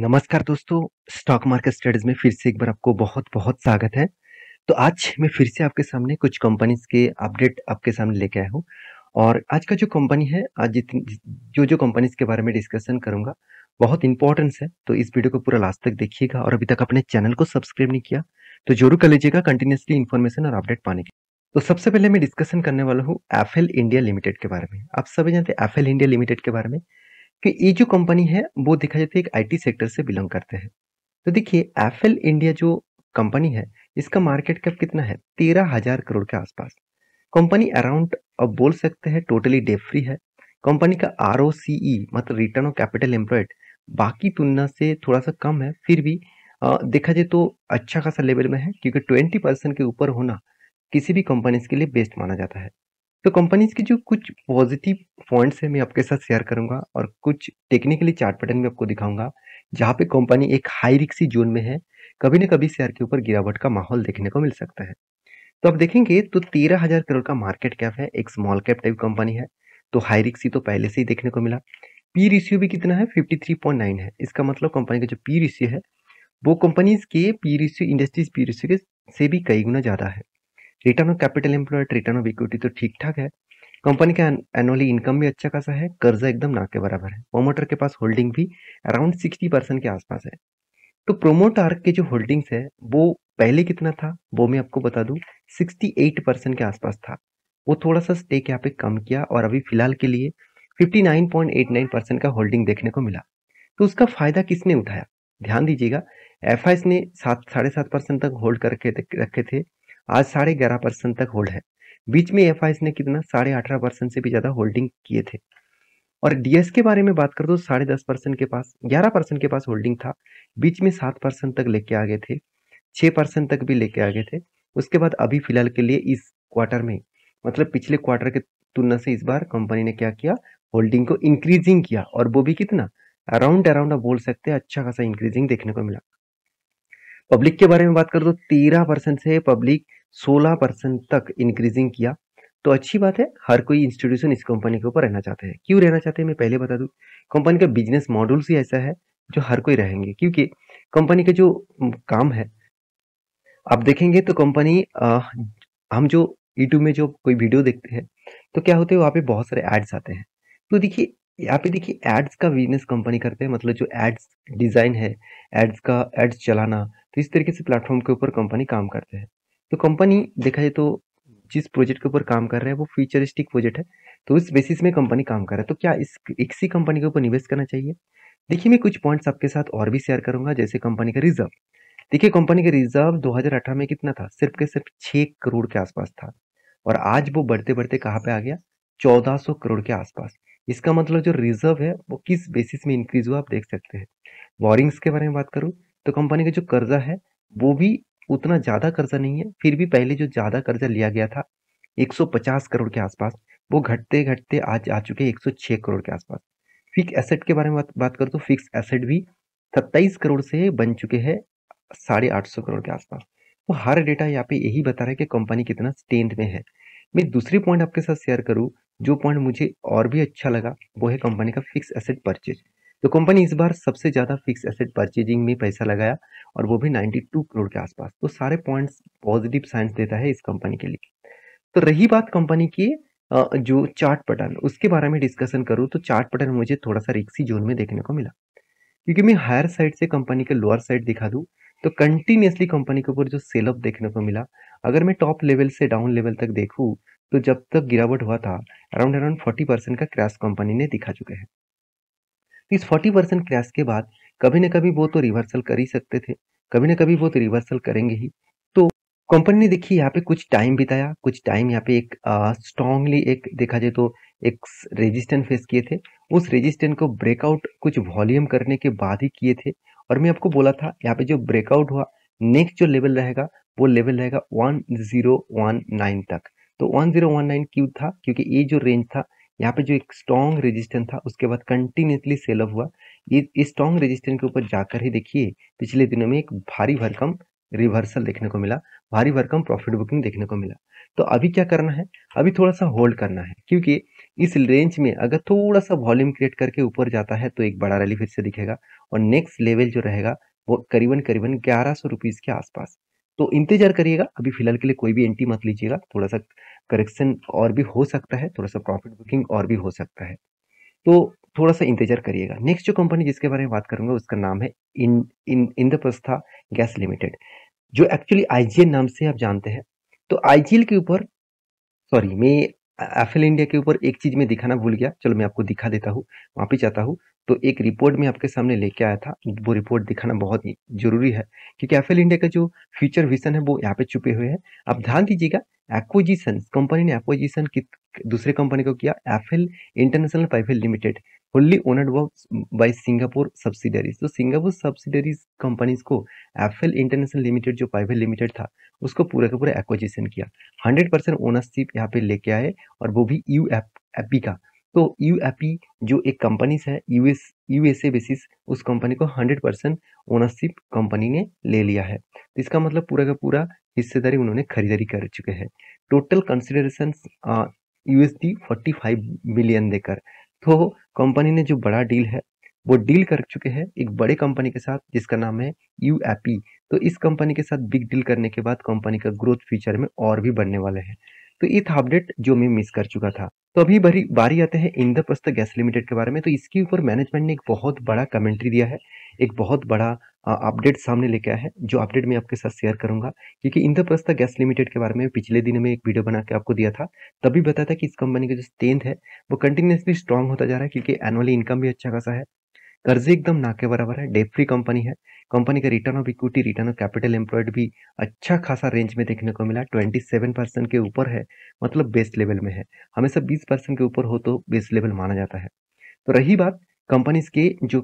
नमस्कार दोस्तों stock market studies में फिर से एक बार आपको बहुत बहुत स्वागत है तो आज मैं फिर से आपके सामने कुछ कंपनीज के अपडेट आपके सामने लेके आया हूँ और आज का जो कंपनी है आज जो जो कंपनीज के बारे में डिस्कशन करूंगा बहुत इंपॉर्टेंस है तो इस वीडियो को पूरा लास्ट तक देखिएगा और अभी तक अपने चैनल को सब्सक्राइब नहीं किया तो जरूर कर लीजिएगा कंटिन्यूसली इन्फॉर्मेशन और अपडेट पाने के तो सबसे पहले मैं डिस्कशन करने वाला हूँ एफ इंडिया लिमिटेड के बारे में आप सभी जानते हैं एफ इंडिया लिमिटेड के बारे में कि ये जो कंपनी है वो देखा जाता है एक आईटी सेक्टर से बिलोंग करते हैं तो देखिए एफएल इंडिया जो कंपनी है इसका मार्केट कैप कितना है तेरह हजार करोड़ के आसपास कंपनी अराउंड अब बोल सकते हैं टोटली डेप फ्री है कंपनी का आर e, मतलब रिटर्न ऑफ कैपिटल एम्प्लॉयड बाकी तुलना से थोड़ा सा कम है फिर भी आ, देखा जाए तो अच्छा खासा लेवल में है क्योंकि ट्वेंटी परसेंट के ऊपर होना किसी भी कंपनीज के लिए बेस्ट माना जाता है तो कंपनीज के जो कुछ पॉजिटिव पॉइंट्स है मैं आपके साथ शेयर करूंगा और कुछ टेक्निकली चार्ट पैटर्न में आपको दिखाऊंगा जहाँ पे कंपनी एक हाई रिक्सी जोन में है कभी ना कभी शेयर के ऊपर गिरावट का माहौल देखने को मिल सकता है तो आप देखेंगे तो तेरह हजार करोड़ का मार्केट कैप है एक स्मॉल कैप टाइप कंपनी है तो हाई रिक्सी तो पहले से ही देखने को मिला पी रिश्यू भी कितना है फिफ्टी है इसका मतलब कंपनी का जो पी रिश्यू है वो कंपनीज के पी रिश्यू इंडस्ट्रीज पी रिश्यू के से भी कई गुना ज़्यादा है return of capital employed return of equity तो ठीक ठाक है कंपनी का एनुअली इनकम भी अच्छा खासा है कर्जा एकदम ना के बराबर है प्रोमोटर के पास होल्डिंग भी अराउंड सिक्सटी परसेंट के आसपास है तो प्रोमोटर के जो होल्डिंग्स है वो पहले कितना था वो मैं आपको बता सिक्सटी एट परसेंट के आसपास था वो थोड़ा सा स्टेक यहाँ पे कम किया और अभी फिलहाल के लिए fifty nine point eight nine percent का होल्डिंग देखने को मिला तो उसका फायदा किसने उठाया ध्यान दीजिएगा एफ ने सात साढ़े सात परसेंट तक होल्ड करके रखे थे आज साढ़े ग्यारह परसेंट तक होल्ड है बीच में एफ ने कितना साढ़े अठारह परसेंट से भी ज़्यादा होल्डिंग किए थे और डीएस के बारे में बात कर दो साढ़े दस परसेंट के पास ग्यारह परसेंट के पास होल्डिंग था बीच में सात परसेंट तक लेके आ गए थे छः परसेंट तक भी लेके आ गए थे उसके बाद अभी फिलहाल के लिए इस क्वार्टर में मतलब पिछले क्वार्टर के तुलना से इस बार कंपनी ने क्या किया होल्डिंग को इंक्रीजिंग किया और वो भी कितना अराउंड अराउंड आप बोल सकते हैं अच्छा खासा इंक्रीजिंग देखने को मिला पब्लिक के बारे में बात कर दो तेरह परसेंट से पब्लिक सोलह परसेंट तक इंक्रीजिंग किया तो अच्छी बात है हर कोई इंस्टीट्यूशन इस कंपनी के ऊपर रहना चाहते हैं क्यों रहना चाहते हैं मैं पहले बता दूं कंपनी का बिजनेस मॉडल ही ऐसा है जो हर कोई रहेंगे क्योंकि कंपनी का जो काम है आप देखेंगे तो कंपनी हम जो यूट्यूब में जो कोई वीडियो देखते हैं तो क्या होते हैं वहाँ पे बहुत सारे एड्स आते हैं तो देखिए यहाँ पे देखिए एड्स का बिजनेस कंपनी करते हैं मतलब जो एड्स डिज़ाइन है एड्स का एड्स चलाना तो इस तरीके से प्लेटफॉर्म के ऊपर कंपनी काम करते हैं तो कंपनी देखा जाए तो जिस प्रोजेक्ट के ऊपर काम कर रहे हैं वो फ्यूचरिस्टिक प्रोजेक्ट है तो उस बेसिस में कंपनी काम कर रहा है तो क्या इस एक सी कंपनी के ऊपर निवेश करना चाहिए देखिए मैं कुछ पॉइंट्स आपके साथ और भी शेयर करूंगा जैसे कंपनी का रिजर्व देखिए कंपनी का रिजर्व 2018 में कितना था सिर्फ के सिर्फ छः करोड़ के आसपास था और आज वो बढ़ते बढ़ते कहाँ पे आ गया 1400 करोड़ के आसपास इसका मतलब जो रिजर्व है वो किस बेसिस में इंक्रीज हुआ आप देख सकते हैं वॉरिंग्स के बारे में बात करूँ तो कंपनी का जो कर्जा है वो भी उतना ज़्यादा कर्जा नहीं है फिर भी पहले जो ज़्यादा कर्जा लिया गया था 150 करोड़ के आसपास वो घटते घटते आज आ चुके हैं 106 करोड़ के आसपास फिक्स एसेट के बारे में बात, बात करो तो फिक्स एसेट भी 27 करोड़ से बन चुके हैं साढ़े आठ सौ करोड़ के आसपास तो हर डेटा यहाँ पे यही बता रहा है कि कंपनी कितना स्टेंथ में है मैं दूसरी पॉइंट आपके साथ शेयर करूँ जो पॉइंट मुझे और भी अच्छा लगा वो है कंपनी का फिक्स एसेट परचेज तो कंपनी इस बार सबसे ज़्यादा फिक्स एसेट परचेजिंग में पैसा लगाया और वो भी 92 करोड़ के आसपास तो सारे पॉइंट्स पॉजिटिव साइंस देता है इस कंपनी के लिए तो रही बात कंपनी की जो चार्ट पटर्न उसके बारे में डिस्कशन करूँ तो चार्ट पटर्न मुझे थोड़ा सा रिक्सी जोन में देखने को मिला क्योंकि मैं हायर साइड से कंपनी के लोअर साइड दिखा दूँ तो कंटिन्यूसली कंपनी के ऊपर जो सेल अप देखने को मिला अगर मैं टॉप लेवल से डाउन लेवल तक देखूँ तो जब तक गिरावट हुआ था अराउंड अराउंड फोर्टी परसेंट का क्रैश कंपनी ने दिखा चुके हैं तो इस फोर्टी परसेंट क्रैश के बाद कभी ना कभी वो तो रिवर्सल कर ही सकते थे कभी ना कभी वो तो रिवर्सल करेंगे ही तो कंपनी ने देखिए यहाँ पे कुछ टाइम बिताया कुछ टाइम यहाँ पे एक स्ट्रांगली एक देखा जाए तो एक रेजिस्टेंट फेस किए थे उस रेजिस्टेंट को ब्रेकआउट कुछ वॉल्यूम करने के बाद ही किए थे और मैं आपको बोला था यहाँ पे जो ब्रेकआउट हुआ नेक्स्ट जो लेवल रहेगा वो लेवल रहेगा 1019 तक तो 1019 क्यों था क्योंकि ये जो रेंज था यहाँ पे जो एक स्ट्रॉन्ग रेजिस्टेंस था उसके बाद कंटिन्यूसली सेल ऑफ हुआ ये स्ट्रॉन्ग रेजिस्टेंस के ऊपर जाकर ही देखिए पिछले दिनों में एक भारी भरकम रिवर्सल देखने को मिला भारी भरकम प्रॉफिट बुकिंग देखने को मिला तो अभी क्या करना है अभी थोड़ा सा होल्ड करना है क्योंकि इस रेंज में अगर थोड़ा सा वॉल्यूम क्रिएट करके ऊपर जाता है तो एक बड़ा रैली फिर से दिखेगा और नेक्स्ट लेवल जो रहेगा वो करीबन करीबन ग्यारह सौ रुपीज़ के आसपास तो इंतजार करिएगा अभी फिलहाल के लिए कोई भी एंट्री मत लीजिएगा थोड़ा सा करेक्शन और भी हो सकता है थोड़ा सा प्रॉफिट बुकिंग और भी हो सकता है तो थोड़ा सा इंतजार करिएगा नेक्स्ट जो कंपनी जिसके बारे में बात करूंगा उसका नाम है इन इन इंद्रप्रस्था गैस लिमिटेड जो एक्चुअली आई नाम से आप जानते हैं तो आई के ऊपर सॉरी मैं एफ इंडिया के ऊपर एक चीज में दिखाना भूल गया चलो मैं आपको दिखा देता हूँ पर जाता हूँ तो एक रिपोर्ट में आपके सामने लेके आया था वो रिपोर्ट दिखाना बहुत ही जरूरी है क्योंकि एफ इंडिया का जो फ्यूचर विजन है वो यहाँ पे छुपे हुए हैं आप ध्यान दीजिएगा एक्विजिशन कंपनी ने एक्विजिशन दूसरे कंपनी को किया एफ इंटरनेशनल पाइफेल limited wholly owned by Singapore subsidiaries तो सिंगापुर सब्सिडरीज कंपनीज को एफ इंटरनेशनल लिमिटेड जो पाइफेल लिमिटेड था उसको पूरा का पूरा एक्विजिशन किया हंड्रेड परसेंट ओनरशिप यहाँ पे लेके आए और वो भी यू एफ एपी का तो यू जो एक कंपनी है यूएस यूएसए बेसिस उस कंपनी को 100 परसेंट ओनरशिप कंपनी ने ले लिया है तो इसका मतलब पूरा का पूरा हिस्सेदारी उन्होंने खरीदारी कर चुके हैं total consideration USD five million देकर तो कंपनी ने जो बड़ा डील है वो डील कर चुके हैं एक बड़े कंपनी के साथ जिसका नाम है यू तो इस कंपनी के साथ बिग डील करने के बाद कंपनी का ग्रोथ फ्यूचर में और भी बढ़ने वाला है तो ये था अपडेट जो मैं मिस कर चुका था तो अभी बारी बारी आते हैं इंद्रप्रस्थ गैस लिमिटेड के बारे में तो इसके ऊपर मैनेजमेंट ने एक बहुत बड़ा कमेंट्री दिया है एक बहुत बड़ा अपडेट सामने लेके आया है जो अपडेट मैं आपके साथ शेयर करूंगा क्योंकि इंद्रप्रस्थ गैस लिमिटेड के बारे में पिछले दिन में एक वीडियो बना के आपको दिया था तभी बताया था कि इस कंपनी का जो स्ट्रेंथ है वो कंटिन्यूसली स्ट्रॉन्ग होता जा रहा है क्योंकि एनुअली इनकम भी अच्छा खासा है कर्जे एकदम ना के बराबर है डे फ्री कंपनी है कंपनी का return of equity return of capital employed भी अच्छा खासा रेंज में देखने को मिला 27 परसेंट के ऊपर है मतलब बेस्ट लेवल में है हमेशा 20 परसेंट के ऊपर हो तो बेस्ट लेवल माना जाता है तो रही बात कंपनीज के जो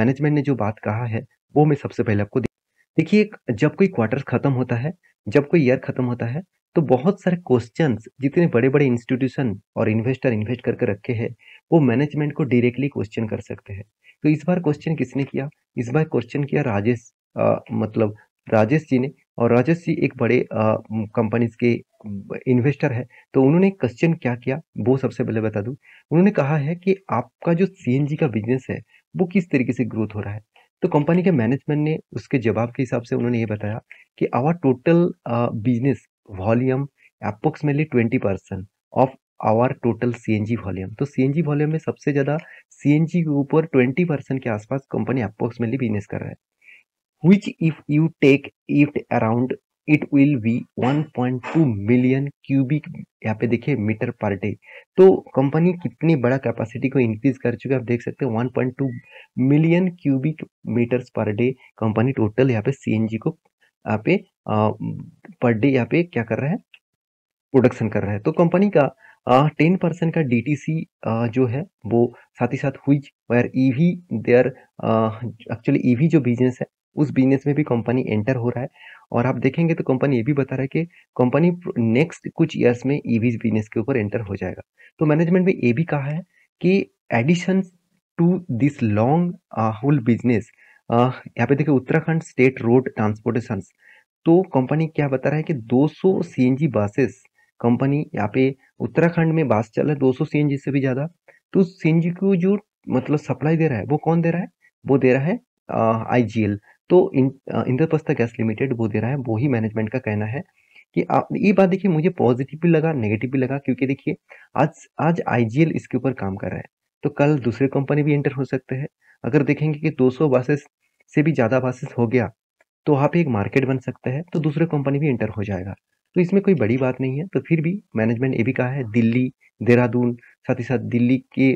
मैनेजमेंट ने जो बात कहा है वो मैं सबसे पहले आपको देखिए जब कोई क्वार्टर खत्म होता है जब कोई ईयर खत्म होता है तो बहुत सारे क्वेश्चन जितने बड़े बड़े इंस्टीट्यूशन और इन्वेस्टर इन्वेस्ट करके रखे हैं वो मैनेजमेंट को डायरेक्टली क्वेश्चन कर सकते हैं तो इस बार क्वेश्चन किसने किया इस बार क्वेश्चन किया राजेश मतलब राजेश जी ने और राजेश जी एक बड़े कंपनीज के इन्वेस्टर है तो उन्होंने क्वेश्चन क्या किया वो सबसे पहले बता दूं उन्होंने कहा है कि आपका जो सी का बिजनेस है वो किस तरीके से ग्रोथ हो रहा है तो कंपनी के मैनेजमेंट ने उसके जवाब के हिसाब से उन्होंने ये बताया कि our total business volume approximately twenty percent of our total CNG volume तो सीएनजी वॉल्यूम में सबसे ज़्यादा सीएनजी के ऊपर 20 परसेंट के आसपास कंपनी अप्रोक्सीमेटली बिजनेस कर रहा है which if you take it around it will be 1.2 million cubic यहाँ पे देखिए मीटर पर डे तो कंपनी कितनी बड़ा कैपेसिटी को इंक्रीज कर चुकी है आप देख सकते हैं 1.2 million cubic metres per day company total यहाँ पे सीएनजी को यहाँ पे पर डे यहाँ पे क्या कर रहा है प्रोडक्शन कर रहा है तो कंपनी का टेन परसेंट का डीटीसी जो है वो साथ ही साथ हुई where EV there actually EV जो बिजनेस है उस बिजनेस में भी कंपनी एंटर हो रहा है और आप देखेंगे तो कंपनी ये भी बता रहा है कि कंपनी नेक्स्ट कुछ ईयर्स में ईवी e बिजनेस के ऊपर एंटर हो जाएगा तो मैनेजमेंट में ये भी कहा है कि addition to this long whole business यहाँ पे देखिए उत्तराखंड स्टेट रोड ट्रांसपोर्टेशन तो कंपनी क्या बता रहा है कि 200 सीएनजी बसेस कंपनी यहाँ पे उत्तराखंड में बास चल रहा है दो सौ से भी ज़्यादा तो सी को जो मतलब सप्लाई दे रहा है वो कौन दे रहा है वो दे रहा है आई तो इंद्रप्रस्था गैस लिमिटेड वो दे रहा है वो ही मैनेजमेंट का कहना है कि आप ये बात देखिए मुझे पॉजिटिव भी लगा नेगेटिव भी लगा क्योंकि देखिए आज आज आईजीएल इसके ऊपर काम कर रहा है तो कल दूसरे कंपनी भी एंटर हो सकते हैं अगर देखेंगे कि 200 बासेस से भी ज़्यादा बासेस हो गया तो वहाँ पे एक मार्केट बन सकता है तो दूसरे कंपनी भी एंटर हो जाएगा तो इसमें कोई बड़ी बात नहीं है तो फिर भी मैनेजमेंट ये भी कहा है दिल्ली देहरादून साथ ही साथ दिल्ली के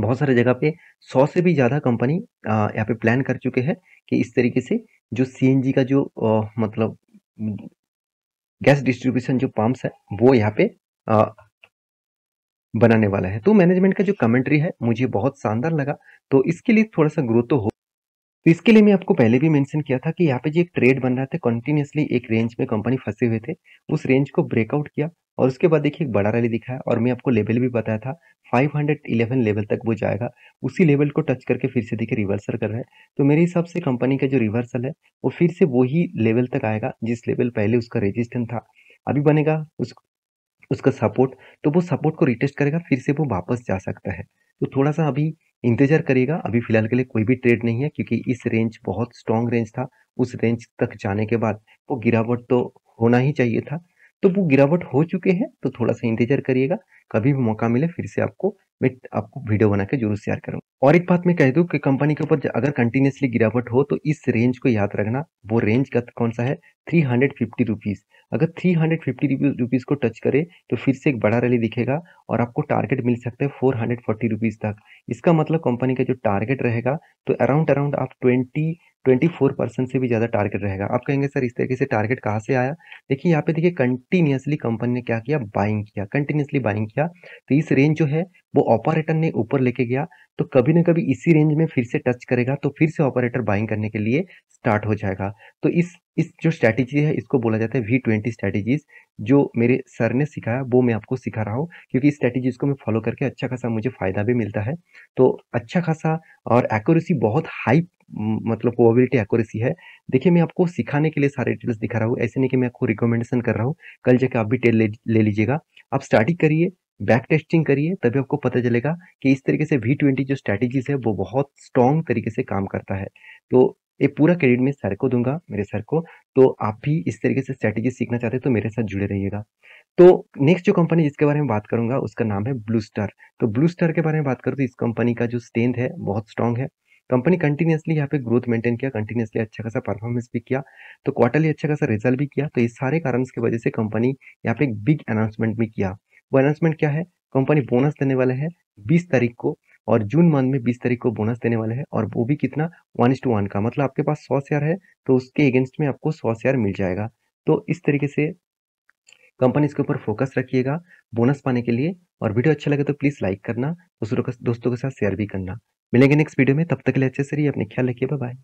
बहुत सारे जगह पे सौ से भी ज़्यादा कंपनी यहाँ पे प्लान कर चुके हैं कि इस तरीके से जो सी का जो आ, मतलब गैस डिस्ट्रीब्यूशन जो पम्प्स है वो यहाँ पे आ, बनाने वाला है तो मैनेजमेंट का जो कमेंट्री है मुझे बहुत शानदार लगा तो इसके लिए थोड़ा सा ग्रोथ तो हो तो इसके लिए मैं आपको पहले भी मेंशन किया था कि यहाँ पे जो एक ट्रेड बन रहा था कंटिन्यूसली एक रेंज में कंपनी फंसे हुए थे उस रेंज को ब्रेकआउट किया और उसके बाद देखिए एक बड़ा रैली दिखाया और मैं आपको लेवल भी बताया था 511 लेवल तक वो जाएगा उसी लेवल को टच करके फिर से देखिए रिवर्सल कर रहा है तो मेरे हिसाब से कंपनी का जो रिवर्सल है वो फिर से वही लेवल तक आएगा जिस लेवल पहले उसका रजिस्टर था अभी बनेगा उस उसका सपोर्ट तो वो सपोर्ट को रिटेस्ट करेगा फिर से वो वापस जा सकता है तो थोड़ा सा अभी इंतजार करिएगा अभी फिलहाल के लिए कोई भी ट्रेड नहीं है क्योंकि इस रेंज बहुत स्ट्रॉन्ग रेंज था उस रेंज तक जाने के बाद वो गिरावट तो होना ही चाहिए था तो वो गिरावट हो चुके हैं तो थोड़ा सा इंतजार करिएगा कभी भी मौका मिले फिर से आपको मैं आपको वीडियो बना के जरूर शेयर करूंगा और एक बात मैं कह दूं कि कंपनी के ऊपर अगर कंटिन्यूसली गिरावट हो तो इस रेंज को याद रखना वो रेंज का कौन सा है थ्री हंड्रेड फिफ्टी रुपीज़ अगर थ्री हंड्रेड फिफ्टी रुपीज़ को टच करे तो फिर से एक बड़ा रैली दिखेगा और आपको टारगेट मिल सकता है फोर हंड्रेड फोर्टी रुपीज़ तक इसका मतलब कंपनी का जो टारगेट रहेगा तो अराउंड अराउंड आप ट्वेंटी 24 परसेंट से भी ज़्यादा टारगेट रहेगा आप कहेंगे सर इस तरीके से टारगेट कहाँ से आया देखिए यहाँ पे देखिए कंटिन्यूसली कंपनी ने क्या किया बाइंग किया कंटिन्यूसली बाइंग किया तो इस रेंज जो है वो ऑपरेटर ने ऊपर लेके गया तो कभी ना कभी इसी रेंज में फिर से टच करेगा तो फिर से ऑपरेटर बाइंग करने के लिए स्टार्ट हो जाएगा तो इस इस जो स्ट्रैटेजी है इसको बोला जाता है वी ट्वेंटी स्ट्रैटेजीज जो मेरे सर ने सिखाया वो मैं आपको सिखा रहा हूँ क्योंकि इस स्ट्रैटेजीज को मैं फॉलो करके अच्छा खासा मुझे फ़ायदा भी मिलता है तो अच्छा खासा और एक्यूरेसी बहुत हाई मतलब प्रोबेबिलिटी एक्यूरेसी है देखिए मैं आपको सिखाने के लिए सारे डिटेल्स दिखा रहा हूँ ऐसे नहीं कि मैं आपको रिकमेंडेशन कर रहा हूँ कल जाके आप भी टेल ले, ले लीजिएगा आप स्टार्टिंग करिए बैक टेस्टिंग करिए तभी आपको पता चलेगा कि इस तरीके से वी ट्वेंटी जो स्ट्रैटेजीज है वो बहुत स्ट्रॉन्ग तरीके से काम करता है तो ये पूरा क्रेडिट मैं सर को दूंगा मेरे सर को तो आप भी इस तरीके से स्ट्रैटेजी सीखना चाहते हैं तो मेरे साथ जुड़े रहिएगा तो नेक्स्ट जो कंपनी जिसके बारे में बात करूंगा उसका नाम है ब्लू स्टार तो ब्लू स्टार के बारे में बात करूँ तो इस कंपनी का जो स्टेंथ है बहुत स्ट्रॉन्ग है कंपनी कंटिन्यूसली यहाँ पे ग्रोथ मेंटेन किया कंटिन्यूसली अच्छा खासा परफॉर्मेंस भी किया तो क्वार्टरली अच्छा खासा रिजल्ट भी किया तो इस सारे कारण की वजह से कंपनी यहाँ पे एक बिग अनाउंसमेंट भी किया वो अनाउंसमेंट क्या है कंपनी बोनस देने वाले है बीस तारीख को और जून मंथ में बीस तारीख को बोनस देने वाले है और वो भी कितना वन टू वन का मतलब आपके पास सौ शेयर है तो उसके अगेंस्ट में आपको सौ शेयर मिल जाएगा तो इस तरीके से कंपनीज के ऊपर फोकस रखिएगा बोनस पाने के लिए और वीडियो अच्छा लगे तो प्लीज़ लाइक करना दूसरों दोस्तों के साथ शेयर भी करना मिलेंगे नेक्स्ट वीडियो में तब तक के लिए अच्छे से रहिए अपने ख्याल रखिए बाय